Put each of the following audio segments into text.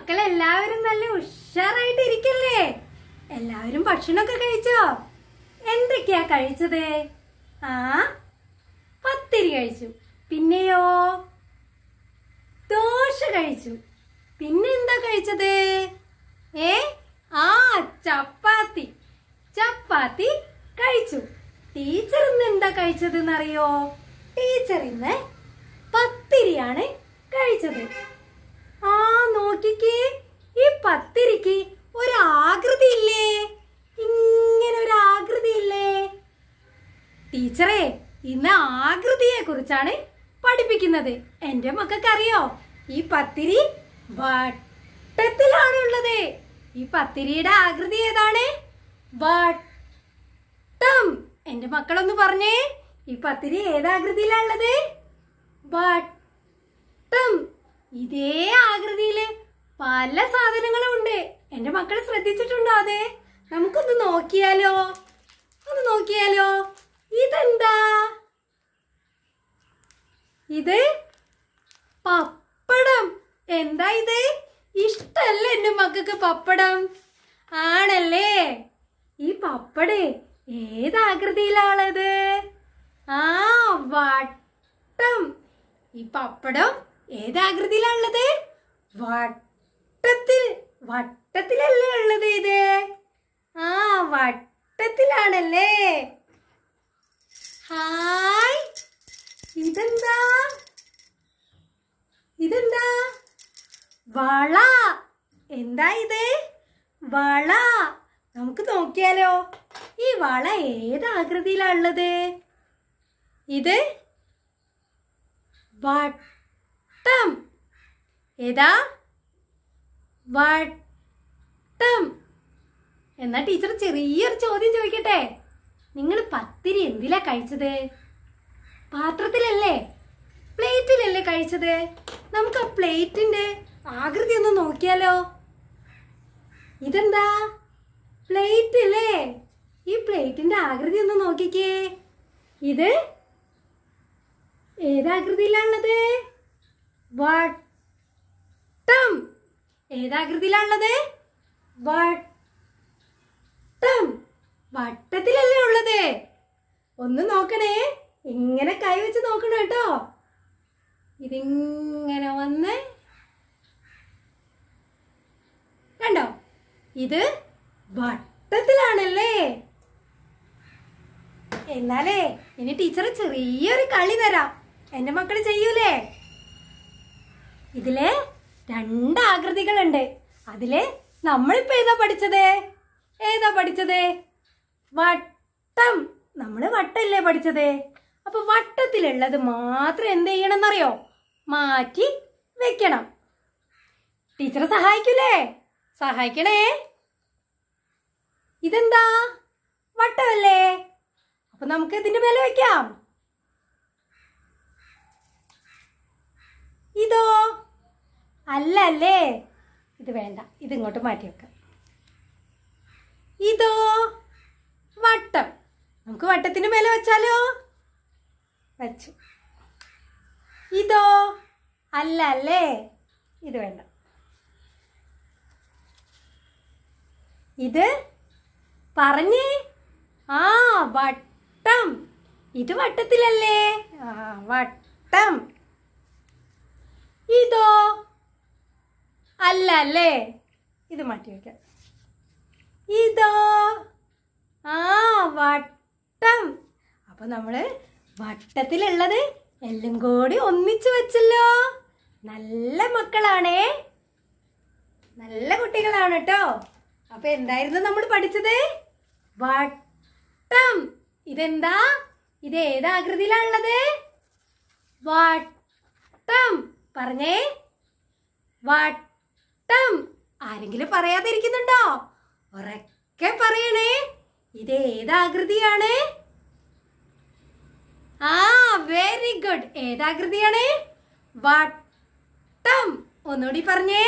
മക്കളെല്ലാവരും നല്ല ഉഷാറായിട്ട് ഇരിക്കല്ലേ എല്ലാവരും ഭക്ഷണമൊക്കെ കഴിച്ചോ എന്തൊക്കെയാ കഴിച്ചത് ആ പത്തിരി കഴിച്ചു പിന്നെയോ ദോശ കഴിച്ചു പിന്നെ എന്താ കഴിച്ചത് ഏ ആ ചപ്പാത്തി ചപ്പാത്തി കഴിച്ചു ടീച്ചർ ഇന്ന് എന്താ കഴിച്ചത് എന്നറിയോ ടീച്ചർ ഇന്ന് പത്തിരിയാണ് കഴിച്ചത് ആ നോക്കിക്കേ ഈ പത്തിരിക്ക് ആകൃതി ഇല്ലേ ഇങ്ങനെ ഒരു ആകൃതി ഇല്ലേ ടീച്ചറെ ഇന്ന് ആകൃതിയെ കുറിച്ചാണ് പഠിപ്പിക്കുന്നത് എൻ്റെ മക്കൾക്കറിയോ ഈ പത്തിരി ഉള്ളത് ഈ പത്തിരിയുടെ ആകൃതി ഏതാണ് വട്ടം എൻ്റെ മക്കളൊന്ന് പറഞ്ഞേ ഈ പത്തിരി ഉള്ളത് വട്ടം ഇതേ ആകൃതിയില് പല സാധനങ്ങളും ഉണ്ട് എന്റെ മക്കൾ ശ്രദ്ധിച്ചിട്ടുണ്ടോ അതെ നമുക്കൊന്ന് നോക്കിയാലോ ഒന്ന് നോക്കിയാലോ ഇതെന്താ ഇത് പപ്പടം എന്താ ഇത് ഇഷ്ടല്ല എന്റെ മക്കൾക്ക് പപ്പടം ആണല്ലേ ഈ പപ്പടേ ഏത് ആ വട്ടം ഈ പപ്പടം ഏതാകൃതിയിലാണുള്ളത് വട്ടത്തിൽ വട്ടത്തിലല്ലേ ഉള്ളത് ഇത് ആ വട്ടത്തിലാണല്ലേ ഹായ് ഇതെന്താ ഇതെന്താ വള എന്താ ഇത് വള നമുക്ക് നോക്കിയാലോ ഈ വള ഏത് ഇത് വട്ട വട്ടം ഏതാ വട്ടം എന്നാ ടീച്ചർ ചെറിയൊരു ചോദ്യം ചോദിക്കട്ടെ നിങ്ങൾ പത്തിരി എന്തിലാ കഴിച്ചത് പാത്രത്തിലല്ലേ പ്ലേറ്റിലല്ലേ കഴിച്ചത് നമുക്ക് ആ പ്ലേറ്റിന്റെ ആകൃതി ഒന്ന് നോക്കിയാലോ ഇതെന്താ പ്ലേറ്റ് അല്ലേ ഈ പ്ലേറ്റിന്റെ ആകൃതി ഒന്ന് നോക്കിക്കേ ഇത് ഏതാകൃതിയിലാണുള്ളത് വട്ടം ഏതാകൃതിയിലാണുള്ളത് വട്ടം വട്ടത്തിലല്ലേ ഉള്ളത് ഒന്ന് നോക്കണേ ഇങ്ങനെ കൈ വെച്ച് നോക്കണം കേട്ടോ ഇതിങ്ങനെ വന്ന് കണ്ടോ ഇത് വട്ടത്തിലാണല്ലേ എന്നാലേ ഇനി ടീച്ചർ ചെറിയൊരു കളി തരാം എൻ്റെ മക്കൾ ചെയ്യൂലേ ഇതില് രണ്ട് ആകൃതികളുണ്ട് അതില് നമ്മളിപ്പോ ഏതാ പഠിച്ചത് ഏതാ പഠിച്ചത് വട്ടം നമ്മൾ വട്ടല്ലേ പഠിച്ചത് അപ്പൊ വട്ടത്തിലുള്ളത് മാത്രം എന്ത് ചെയ്യണം അറിയോ മാറ്റി വെക്കണം ടീച്ചർ സഹായിക്കൂലേ സഹായിക്കണേ ഇതെന്താ വട്ടമല്ലേ അപ്പൊ നമുക്ക് ഇതിന്റെ മേലെ വെക്കാം ഇതോ അല്ല അല്ലേ ഇത് വേണ്ട ഇത് ഇങ്ങോട്ട് മാറ്റി വെക്കാം ഇതോ വട്ടം നമുക്ക് വട്ടത്തിന് മേലെ വെച്ചാലോ വെച്ചു ഇതോ അല്ല അല്ലേ ഇത് വേണ്ട ഇത് പറഞ്ഞു ആ വട്ടം ഇത് വട്ടത്തിലല്ലേ ആ വട്ടം ഇതോ അല്ല അല്ലേ ഇത് മാറ്റി വയ്ക്കാം ഇതോ ആ വട്ടം അപ്പൊ നമ്മള് വട്ടത്തിലുള്ളത് എല്ലാം കൂടി ഒന്നിച്ചു വെച്ചല്ലോ നല്ല മക്കളാണേ നല്ല കുട്ടികളാണ് കേട്ടോ അപ്പൊ എന്തായിരുന്നു നമ്മൾ പഠിച്ചത് വട്ടം ഇതെന്താ ഇത് ഏതാകൃതിയിലാണുള്ളത് വട്ടം പറഞ്ഞേ വട്ടം ആരെങ്കിലും പറയാതിരിക്കുന്നുണ്ടോ ഉറക്കെ പറയണേ ഇത് ഏതാകൃതിയാണ് ആ വെരി ഗുഡ് ഏതാകൃതിയാണ് വട്ടം ഒന്നുകൂടി പറഞ്ഞേ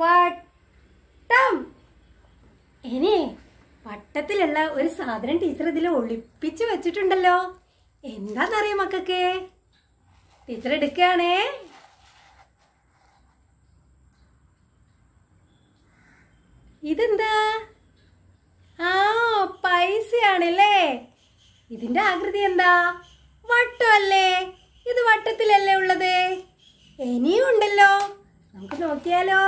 വട്ടം ഇനി വട്ടത്തിലുള്ള ഒരു സാധനം ടീച്ചർ ഇതിൽ ഒളിപ്പിച്ചു വെച്ചിട്ടുണ്ടല്ലോ എന്താണെന്നറിയാം മക്കൾക്ക് ടീച്ചർ എടുക്കുകയാണേ ഇതെന്താ ആ പൈസയാണല്ലേ ഇതിന്റെ ആകൃതി എന്താ വട്ടമല്ലേ ഇത് വട്ടത്തിലല്ലേ ഉള്ളത് ഇനിയും ഉണ്ടല്ലോ നമുക്ക് നോക്കിയാലോ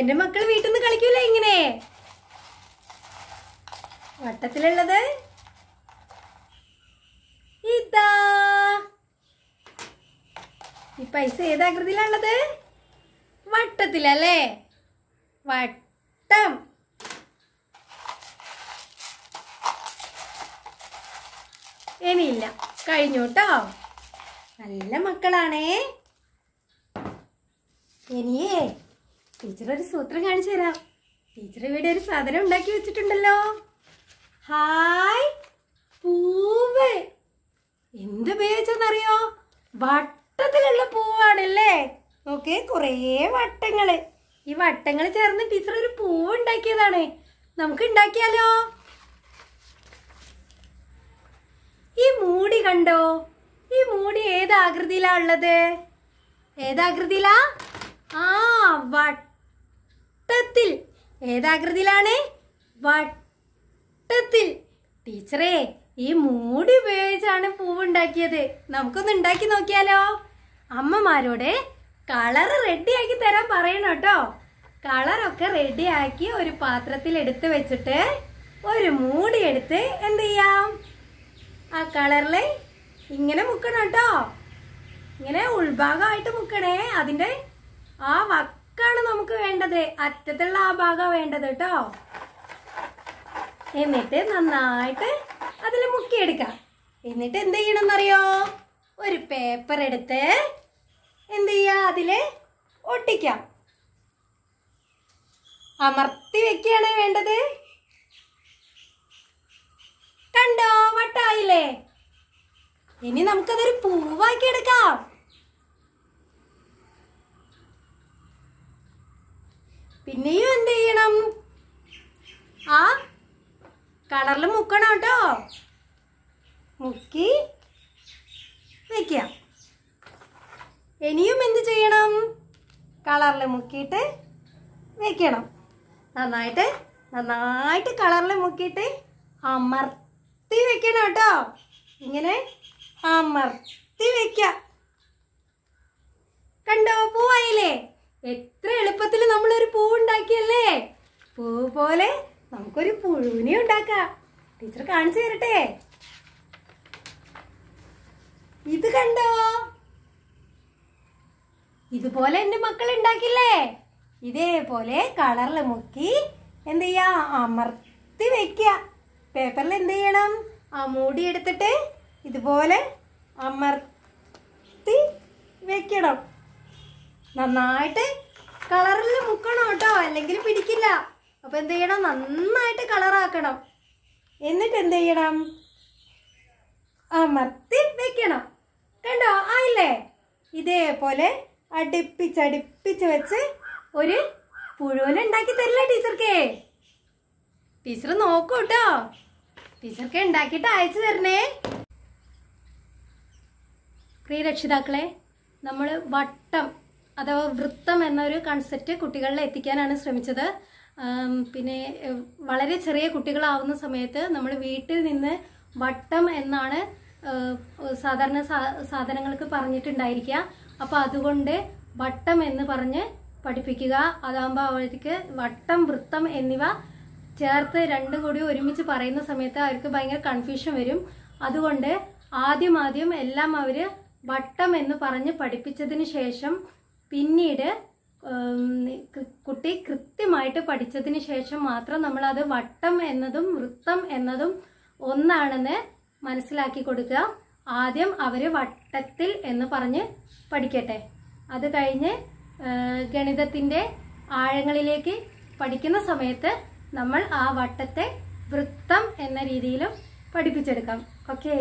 എന്റെ മക്കൾ വീട്ടിൽ നിന്ന് കളിക്കൂലേ ഇങ്ങനെ വട്ടത്തിലുള്ളത് പൈസ ഏതാകൃതിയിലാണുള്ളത് വട്ടത്തിലല്ലേ വട്ടം ഇനിയില്ല കഴിഞ്ഞു കേട്ടോ നല്ല മക്കളാണേ ഇനിയേ ടീച്ചർ ഒരു സൂത്രം കാണിച്ചു തരാം ടീച്ചർ ഇവിടെ ഒരു സാധനം ഉണ്ടാക്കി വെച്ചിട്ടുണ്ടല്ലോ ഹായ് പൂവ് എന്തുപയോഗിച്ചെന്നറിയോ വട്ട മൊത്തത്തിലുള്ള പൂവാണല്ലേ ഓക്കെ കുറേ വട്ടങ്ങള് ഈ വട്ടങ്ങൾ ചേർന്ന് ടീച്ചർ ഒരു പൂവ് ഉണ്ടാക്കിയതാണ് നമുക്ക് ഉണ്ടാക്കിയാലോ ഈ മൂടി കണ്ടോ ഈ മൂടി ഏത് ഉള്ളത് ഏതാകൃതിയിലാ ആ വട്ടത്തിൽ ഏതാകൃതിയിലാണ് വട്ടത്തിൽ ടീച്ചറേ ഈ മൂടി ഉപയോഗിച്ചാണ് പൂവുണ്ടാക്കിയത് നമുക്കൊന്ന് ഉണ്ടാക്കി നോക്കിയാലോ അമ്മമാരോടെ കളർ റെഡിയാക്കി തരാൻ പറയണം കേട്ടോ കളറൊക്കെ റെഡിയാക്കി ഒരു പാത്രത്തിൽ എടുത്ത് വെച്ചിട്ട് ഒരു മൂടി എടുത്ത് എന്ത് ചെയ്യാം ആ കളറിൽ ഇങ്ങനെ മുക്കണം കേട്ടോ ഇങ്ങനെ ഉൾഭാഗമായിട്ട് മുക്കണേ അതിന്റെ ആ വക്കാണ് നമുക്ക് വേണ്ടത് അറ്റത്തുള്ള ആ ഭാഗം വേണ്ടത് കേട്ടോ എന്നിട്ട് നന്നായിട്ട് അതിൽ മുക്കിയെടുക്കാം എന്നിട്ട് എന്ത് ചെയ്യണമെന്നറിയോ ഒരു പേപ്പർ എടുത്ത് എന്ത് ചെയ്യുക അതിൽ ഒട്ടിക്കാം അമർത്തി വെക്കുകയാണ് വേണ്ടത് കണ്ടോ വട്ടായില്ലേ ഇനി നമുക്കതൊരു പൂവാക്കി എടുക്കാം പിന്നെയും എന്ത് ചെയ്യണം ആ കളറിൽ മുക്കണം കേട്ടോ മുക്കി വയ്ക്കാം ഇനിയും എന്ത് ചെയ്യണം കളറിൽ മുക്കിയിട്ട് വയ്ക്കണം നന്നായിട്ട് നന്നായിട്ട് കളറിൽ മുക്കിയിട്ട് അമർത്തി വെക്കണം കേട്ടോ ഇങ്ങനെ അമർത്തി വെക്കാം കണ്ടോ പൂവായില്ലേ എത്ര എളുപ്പത്തിൽ നമ്മളൊരു പൂ ഉണ്ടാക്കിയല്ലേ പൂ പോലെ നമുക്കൊരു പുഴുവിനെ ഉണ്ടാക്കാം ടീച്ചർ കാണിച്ചു തരട്ടെ ഇത് കണ്ടോ ഇതുപോലെ എന്റെ മക്കൾ ഉണ്ടാക്കില്ലേ ഇതേപോലെ കളറിൽ മുക്കി എന്ത് ചെയ്യാ അമർത്തി വെക്കുക പേപ്പറിൽ എന്ത് ചെയ്യണം ആ മൂടി എടുത്തിട്ട് ഇതുപോലെ അമർത്തി വെക്കണം നന്നായിട്ട് കളറിൽ മുക്കണം കേട്ടോ അല്ലെങ്കിൽ പിടിക്കില്ല അപ്പോൾ എന്ത് ചെയ്യണം നന്നായിട്ട് കളറാക്കണം എന്നിട്ട് എന്ത് ചെയ്യണം അമർത്തി വെക്കണം കണ്ടോ ആയില്ലേ ഇതേപോലെ അടുപ്പിച്ചടുപ്പിച്ച് വെച്ച് ഒരു ഉണ്ടാക്കി തരില്ല ടീച്ചർക്കേ ടീച്ചർ നോക്കൂ കേട്ടോ ടീച്ചർക്കെ ഉണ്ടാക്കിയിട്ട് അയച്ചു തരണേ പ്രിയ രക്ഷിതാക്കളെ നമ്മൾ വട്ടം അഥവാ വൃത്തം എന്നൊരു കൺസെപ്റ്റ് കുട്ടികളിൽ എത്തിക്കാനാണ് ശ്രമിച്ചത് പിന്നെ വളരെ ചെറിയ കുട്ടികളാവുന്ന സമയത്ത് നമ്മൾ വീട്ടിൽ നിന്ന് വട്ടം എന്നാണ് സാധാരണ സാധനങ്ങൾക്ക് പറഞ്ഞിട്ടുണ്ടായിരിക്കുക അപ്പോൾ അതുകൊണ്ട് വട്ടം എന്ന് പറഞ്ഞ് പഠിപ്പിക്കുക അതാകുമ്പോൾ അവർക്ക് വട്ടം വൃത്തം എന്നിവ ചേർത്ത് രണ്ടും കൂടി ഒരുമിച്ച് പറയുന്ന സമയത്ത് അവർക്ക് ഭയങ്കര കൺഫ്യൂഷൻ വരും അതുകൊണ്ട് ആദ്യം ആദ്യം എല്ലാം അവർ വട്ടം എന്ന് പറഞ്ഞ് പഠിപ്പിച്ചതിന് ശേഷം പിന്നീട് കുട്ടി കൃത്യമായിട്ട് പഠിച്ചതിന് ശേഷം മാത്രം നമ്മൾ അത് വട്ടം എന്നതും വൃത്തം എന്നതും ഒന്നാണെന്ന് മനസ്സിലാക്കി കൊടുക്കുക ആദ്യം അവർ വട്ടത്തിൽ എന്ന് പറഞ്ഞ് പഠിക്കട്ടെ അത് കഴിഞ്ഞ് ഗണിതത്തിൻ്റെ ആഴങ്ങളിലേക്ക് പഠിക്കുന്ന സമയത്ത് നമ്മൾ ആ വട്ടത്തെ വൃത്തം എന്ന രീതിയിലും പഠിപ്പിച്ചെടുക്കാം ഓക്കേ